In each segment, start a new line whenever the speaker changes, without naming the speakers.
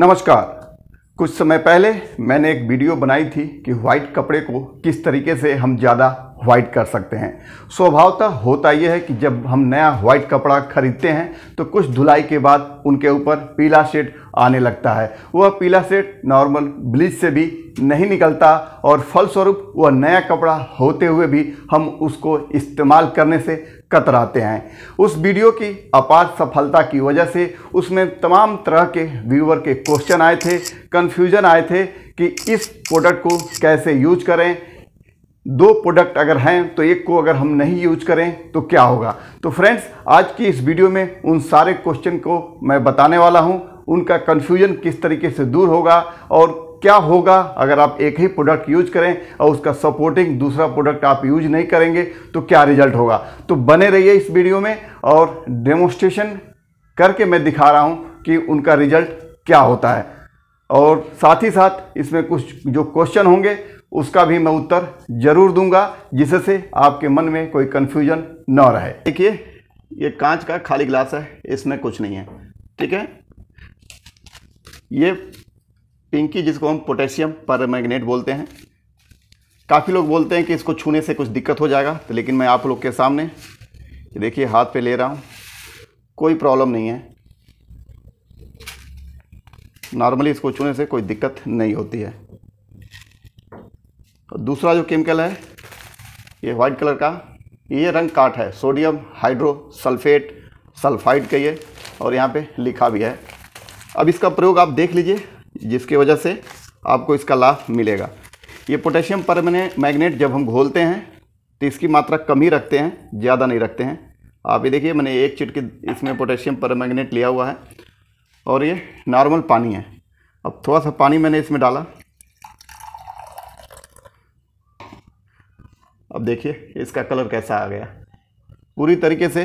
नमस्कार कुछ समय पहले मैंने एक वीडियो बनाई थी कि व्हाइट कपड़े को किस तरीके से हम ज़्यादा वाइट कर सकते हैं स्वभावतः होता यह है कि जब हम नया वाइट कपड़ा खरीदते हैं तो कुछ धुलाई के बाद उनके ऊपर पीला शेड आने लगता है वह पीला शेड नॉर्मल ब्लीच से भी नहीं निकलता और फलस्वरूप वह नया कपड़ा होते हुए भी हम उसको इस्तेमाल करने से कतराते हैं उस वीडियो की अपार सफलता की वजह से उसमें तमाम तरह के व्यूवर के क्वेश्चन आए थे कन्फ्यूजन आए थे कि इस प्रोडक्ट को कैसे यूज करें दो प्रोडक्ट अगर हैं तो एक को अगर हम नहीं यूज करें तो क्या होगा तो फ्रेंड्स आज की इस वीडियो में उन सारे क्वेश्चन को मैं बताने वाला हूं उनका कन्फ्यूजन किस तरीके से दूर होगा और क्या होगा अगर आप एक ही प्रोडक्ट यूज करें और उसका सपोर्टिंग दूसरा प्रोडक्ट आप यूज नहीं करेंगे तो क्या रिजल्ट होगा तो बने रहिए इस वीडियो में और डेमोस्ट्रेशन करके मैं दिखा रहा हूँ कि उनका रिजल्ट क्या होता है और साथ ही साथ इसमें कुछ जो क्वेश्चन होंगे उसका भी मैं उत्तर जरूर दूंगा जिससे आपके मन में कोई कन्फ्यूजन न रहे देखिए ये कांच का खाली गिलास है इसमें कुछ नहीं है ठीक है ये पिंकी जिसको हम पोटेशियम पर बोलते हैं काफ़ी लोग बोलते हैं कि इसको छूने से कुछ दिक्कत हो जाएगा तो लेकिन मैं आप लोग के सामने देखिए हाथ पे ले रहा हूँ कोई प्रॉब्लम नहीं है नॉर्मली इसको छूने से कोई दिक्कत नहीं होती है दूसरा जो केमिकल है ये वाइट कलर का ये रंग काट है सोडियम हाइड्रोसल्फेट सल्फाइड का ये और यहाँ पे लिखा भी है अब इसका प्रयोग आप देख लीजिए जिसकी वजह से आपको इसका लाभ मिलेगा ये पोटेशियम पर मैग्नेट जब हम घोलते हैं तो इसकी मात्रा कम ही रखते हैं ज़्यादा नहीं रखते हैं आप ये देखिए मैंने एक चिटकी इसमें पोटेशियम पर लिया हुआ है और ये नॉर्मल पानी है अब थोड़ा सा पानी मैंने इसमें डाला अब देखिए इसका कलर कैसा आ गया पूरी तरीके से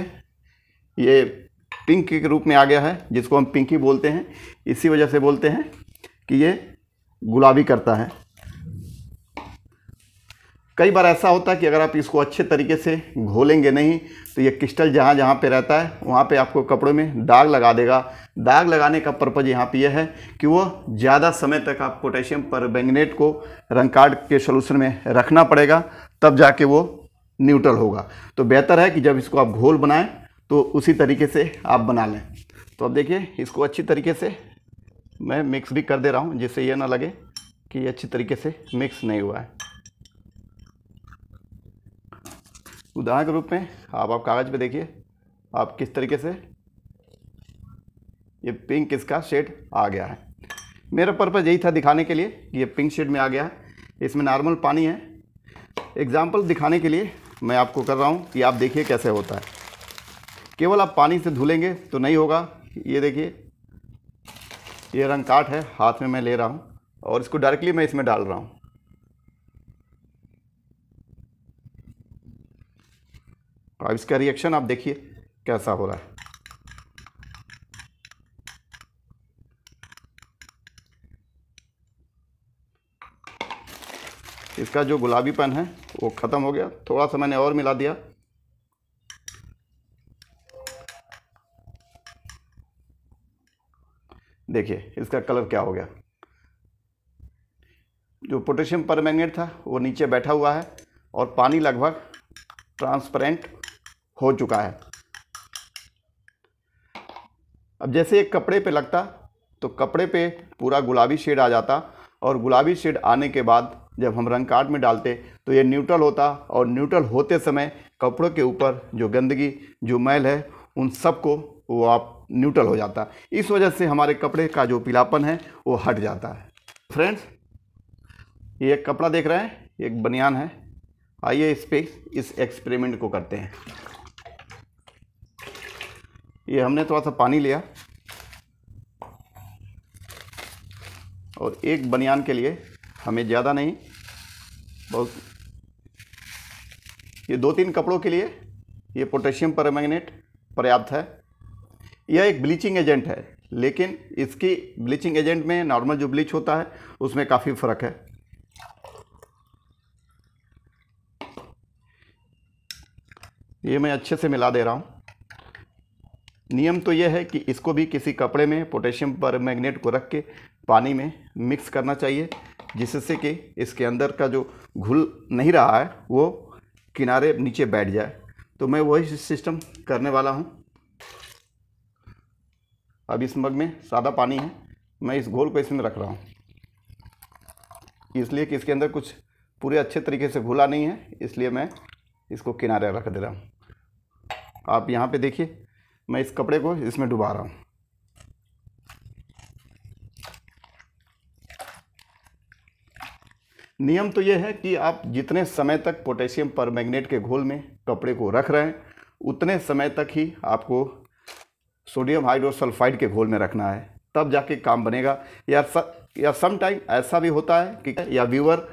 ये पिंक के रूप में आ गया है जिसको हम पिंकी बोलते हैं इसी वजह से बोलते हैं कि ये गुलाबी करता है कई बार ऐसा होता है कि अगर आप इसको अच्छे तरीके से घोलेंगे नहीं तो ये क्रिस्टल जहाँ जहाँ पे रहता है वहाँ पे आपको कपड़ों में दाग लगा देगा दाग लगाने का पर्पज़ यहाँ पे यह है कि वो ज़्यादा समय तक आप पोटेशियम पर को रंग कार्ड के सोलूशन में रखना पड़ेगा तब जाके वो न्यूट्रल होगा तो बेहतर है कि जब इसको आप घोल बनाएं तो उसी तरीके से आप बना लें तो अब देखिए इसको अच्छी तरीके से मैं मिक्स भी कर दे रहा हूँ जिससे ये ना लगे कि ये अच्छी तरीके से मिक्स नहीं हुआ है उदाहरण के रूप में आप आप कागज़ पे देखिए आप किस तरीके से ये पिंक इसका शेड आ गया है मेरा पर्पज़ यही था दिखाने के लिए कि ये पिंक शेड में आ गया है इसमें नॉर्मल पानी है एग्ज़ाम्पल दिखाने के लिए मैं आपको कर रहा हूँ कि आप देखिए कैसे होता है केवल आप पानी से धुलेंगे तो नहीं होगा ये देखिए ये रंग काट है हाथ में मैं ले रहा हूँ और इसको डायरेक्टली मैं इसमें डाल रहा हूँ अब इसका रिएक्शन आप देखिए कैसा हो रहा है इसका जो गुलाबीपन है वो ख़त्म हो गया थोड़ा सा मैंने और मिला दिया देखिए इसका कलर क्या हो गया जो पोटेशियम पर था वो नीचे बैठा हुआ है और पानी लगभग ट्रांसपेरेंट हो चुका है अब जैसे एक कपड़े पे लगता तो कपड़े पे पूरा गुलाबी शेड आ जाता और गुलाबी शेड आने के बाद जब हम रंग कार्ड में डालते तो ये न्यूट्रल होता और न्यूट्रल होते समय कपड़ों के ऊपर जो गंदगी जो मैल है उन सबको वो आप न्यूट्रल हो जाता इस वजह से हमारे कपड़े का जो पीलापन है वो हट जाता है फ्रेंड्स ये एक कपड़ा देख रहे हैं एक बनियान है आइए इस पर इस एक्सपेरिमेंट को करते हैं ये हमने थोड़ा सा पानी लिया और एक बनियान के लिए हमें ज़्यादा नहीं बहुत ये दो तीन कपड़ों के लिए ये पोटेशियम पर पर्याप्त है यह एक ब्लीचिंग एजेंट है लेकिन इसकी ब्लीचिंग एजेंट में नॉर्मल जो ब्लीच होता है उसमें काफ़ी फ़र्क है ये मैं अच्छे से मिला दे रहा हूँ नियम तो यह है कि इसको भी किसी कपड़े में पोटेशियम पर मैग्नेट को रख के पानी में मिक्स करना चाहिए जिससे कि इसके अंदर का जो घुल नहीं रहा है वो किनारे नीचे बैठ जाए तो मैं वही सिस्टम करने वाला हूँ अब इस मग में सादा पानी है मैं इस घोल को इसमें रख रहा हूँ इसलिए कि इसके अंदर कुछ पूरे अच्छे तरीके से घुला नहीं है इसलिए मैं इसको किनारे रख दे रहा हूँ आप यहाँ पे देखिए मैं इस कपड़े को इसमें डुबा रहा हूँ नियम तो ये है कि आप जितने समय तक पोटेशियम पर मैग्नेट के घोल में कपड़े को रख रहे हैं उतने समय तक ही आपको सोडियम हाइड्रोसल्फाइड के घोल में रखना है तब जाके काम बनेगा या स, या सम ऐसा भी होता है कि या व्यूअर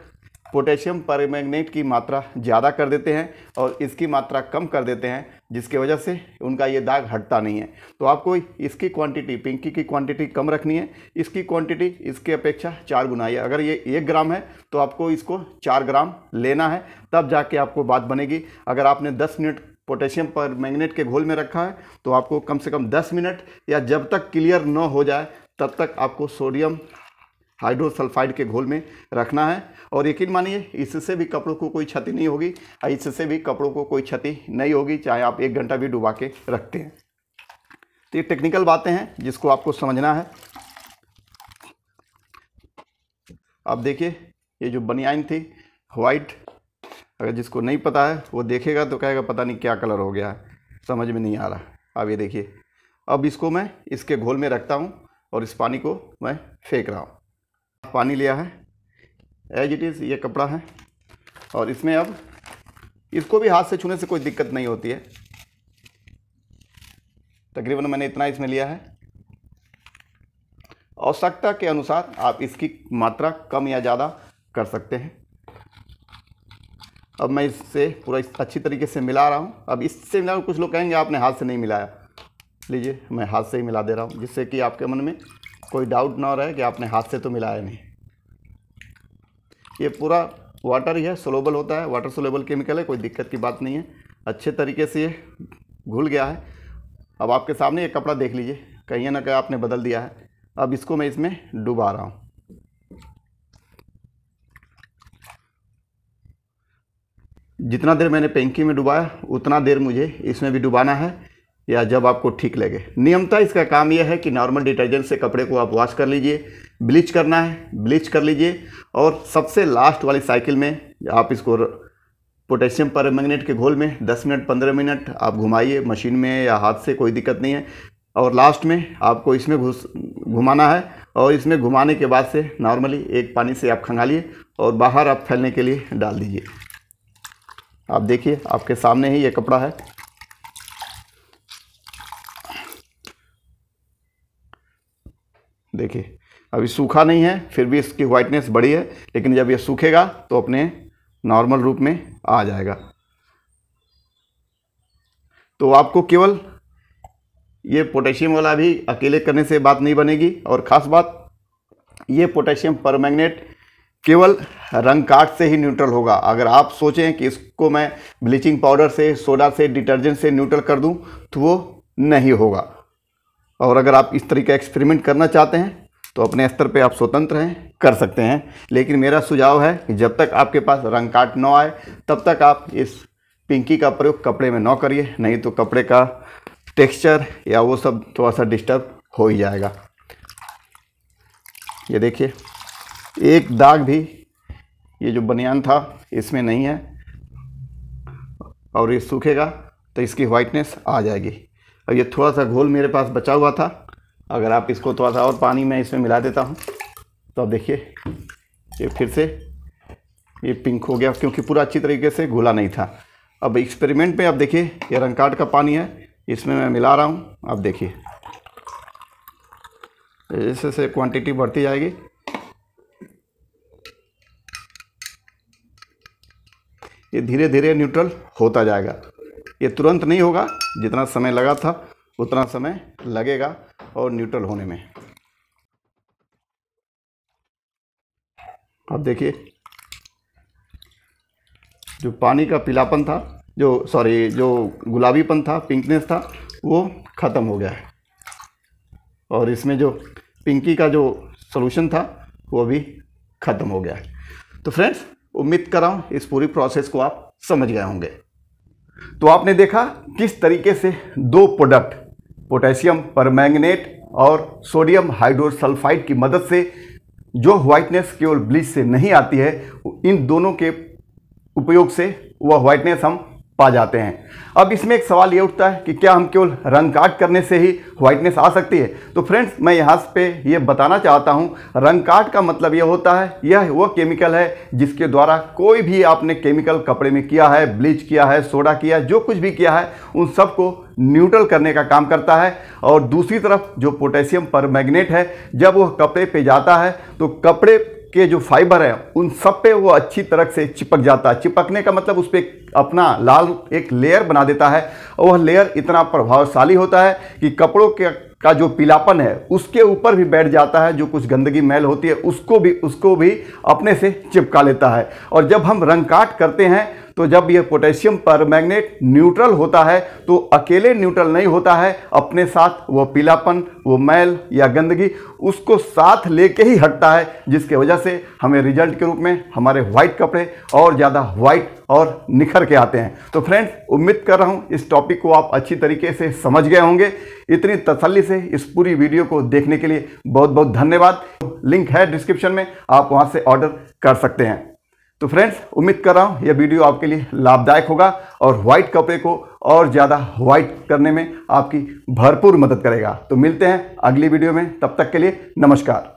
पोटेशियम परमैग्नेट की मात्रा ज़्यादा कर देते हैं और इसकी मात्रा कम कर देते हैं जिसकी वजह से उनका ये दाग हटता नहीं है तो आपको इसकी क्वांटिटी पिंकी की क्वांटिटी कम रखनी है इसकी क्वांटिटी इसके अपेक्षा चार गुना है अगर ये एक ग्राम है तो आपको इसको चार ग्राम लेना है तब जाके आपको बात बनेगी अगर आपने दस मिनट पोटेशियम पर मैग्नेट के घोल में रखा है तो आपको कम से कम 10 मिनट या जब तक क्लियर न हो जाए तब तक आपको सोडियम हाइड्रोसल्फाइड के घोल में रखना है और यकीन मानिए इससे भी कपड़ों को कोई क्षति नहीं होगी इससे भी कपड़ों को कोई क्षति नहीं होगी चाहे आप एक घंटा भी डुबा के रखते हैं तो ये टेक्निकल बातें हैं जिसको आपको समझना है आप देखिए ये जो बनियाइन थी वाइट अगर जिसको नहीं पता है वो देखेगा तो कहेगा पता नहीं क्या कलर हो गया है समझ में नहीं आ रहा अब ये देखिए अब इसको मैं इसके घोल में रखता हूँ और इस पानी को मैं फेंक रहा हूँ पानी लिया है एज इट इज़ ये कपड़ा है और इसमें अब इसको भी हाथ से छूने से कोई दिक्कत नहीं होती है तकरीबन मैंने इतना इसमें लिया है आवश्यकता के अनुसार आप इसकी मात्रा कम या ज़्यादा कर सकते हैं अब मैं इससे पूरा इस अच्छी तरीके से मिला रहा हूँ अब इससे मिला कुछ लोग कहेंगे आपने हाथ से नहीं मिलाया लीजिए मैं हाथ से ही मिला दे रहा हूँ जिससे कि आपके मन में कोई डाउट ना रहे कि आपने हाथ से तो मिलाया नहीं ये पूरा वाटर ही है सोलेबल होता है वाटर सोलेबल केमिकल है कोई दिक्कत की बात नहीं है अच्छे तरीके से ये घुल गया है अब आपके सामने ये कपड़ा देख लीजिए कहीं ना कहीं आपने बदल दिया है अब इसको मैं इसमें डुबा रहा हूँ जितना देर मैंने पेंकी में डुबाया उतना देर मुझे इसमें भी डुबाना है या जब आपको ठीक लगे नियमता इसका काम यह है कि नॉर्मल डिटर्जेंट से कपड़े को आप वॉश कर लीजिए ब्लीच करना है ब्लीच कर लीजिए और सबसे लास्ट वाली साइकिल में आप इसको पोटेशियम पर के घोल में 10 मिनट 15 मिनट आप घुमाइए मशीन में या हाथ से कोई दिक्कत नहीं है और लास्ट में आपको इसमें घुस घुमाना है और इसमें घुमाने के बाद से नॉर्मली एक पानी से आप खंगालिए और बाहर आप फैलने के लिए डाल दीजिए आप देखिए आपके सामने ही ये कपड़ा है देखिए अभी सूखा नहीं है फिर भी इसकी वाइटनेस बड़ी है लेकिन जब ये सूखेगा तो अपने नॉर्मल रूप में आ जाएगा तो आपको केवल ये पोटेशियम वाला भी अकेले करने से बात नहीं बनेगी और ख़ास बात ये पोटेशियम परमैंगनेट केवल रंग काट से ही न्यूट्रल होगा अगर आप सोचें कि इसको मैं ब्लीचिंग पाउडर से सोडा से डिटर्जेंट से न्यूट्रल कर दूं तो वो नहीं होगा और अगर आप इस तरीके का एक्सपेरिमेंट करना चाहते हैं तो अपने स्तर पे आप स्वतंत्र हैं कर सकते हैं लेकिन मेरा सुझाव है कि जब तक आपके पास रंग काट ना आए तब तक आप इस पिंकी का प्रयोग कपड़े में ना करिए नहीं तो कपड़े का टेक्सचर या वो सब थोड़ा सा डिस्टर्ब हो ही जाएगा ये देखिए एक दाग भी ये जो बनियान था इसमें नहीं है और ये सूखेगा तो इसकी वाइटनेस आ जाएगी और ये थोड़ा सा घोल मेरे पास बचा हुआ था अगर आप इसको थोड़ा सा और पानी में इसमें मिला देता हूँ तो आप देखिए ये फिर से ये पिंक हो गया क्योंकि पूरा अच्छी तरीके से घुला नहीं था अब एक्सपेरिमेंट में आप देखिए ये रंगकाट का पानी है इसमें मैं मिला रहा हूँ आप देखिए जैसे जैसे क्वांटिटी बढ़ती जाएगी ये धीरे धीरे न्यूट्रल होता जाएगा ये तुरंत नहीं होगा जितना समय लगा था उतना समय लगेगा और न्यूट्रल होने में अब देखिए जो पानी का पीलापन था जो सॉरी जो गुलाबीपन था पिंकनेस था वो ख़त्म हो गया है और इसमें जो पिंकी का जो सोल्यूशन था वो भी ख़त्म हो गया है तो फ्रेंड्स उम्मीद कर रहा हूँ इस पूरी प्रोसेस को आप समझ गए होंगे तो आपने देखा किस तरीके से दो प्रोडक्ट पोटेशियम परमैंगनेट और सोडियम हाइड्रोसल्फाइड की मदद से जो व्हाइटनेस केवल ब्लीच से नहीं आती है इन दोनों के उपयोग से वह व्हाइटनेस हम पा जाते हैं अब इसमें एक सवाल ये उठता है कि क्या हम केवल रंग काट करने से ही वाइटनेस आ सकती है तो फ्रेंड्स मैं यहाँ पे ये बताना चाहता हूँ रंग काट का मतलब ये होता है यह वो केमिकल है जिसके द्वारा कोई भी आपने केमिकल कपड़े में किया है ब्लीच किया है सोडा किया जो कुछ भी किया है उन सबको न्यूट्रल करने का काम करता है और दूसरी तरफ जो पोटेशियम पर मैग्नेट है जब वह कपड़े पर जाता है तो कपड़े के जो फाइबर है उन सब पे वो अच्छी तरह से चिपक जाता है चिपकने का मतलब उस पर अपना लाल एक लेयर बना देता है और वह लेयर इतना प्रभावशाली होता है कि कपड़ों के का जो पीलापन है उसके ऊपर भी बैठ जाता है जो कुछ गंदगी मैल होती है उसको भी उसको भी अपने से चिपका लेता है और जब हम रंग काट करते हैं तो जब यह पोटेशियम पर मैग्नेट न्यूट्रल होता है तो अकेले न्यूट्रल नहीं होता है अपने साथ वह पीलापन वो मैल या गंदगी उसको साथ लेके ही हटता है जिसके वजह से हमें रिजल्ट के रूप में हमारे व्हाइट कपड़े और ज़्यादा व्हाइट और निखर के आते हैं तो फ्रेंड्स उम्मीद कर रहा हूँ इस टॉपिक को आप अच्छी तरीके से समझ गए होंगे इतनी तसल्ली से इस पूरी वीडियो को देखने के लिए बहुत बहुत धन्यवाद लिंक है डिस्क्रिप्शन में आप वहाँ से ऑर्डर कर सकते हैं तो फ्रेंड्स उम्मीद कर रहा हूँ यह वीडियो आपके लिए लाभदायक होगा और व्हाइट कपड़े को और ज़्यादा व्हाइट करने में आपकी भरपूर मदद करेगा तो मिलते हैं अगली वीडियो में तब तक के लिए नमस्कार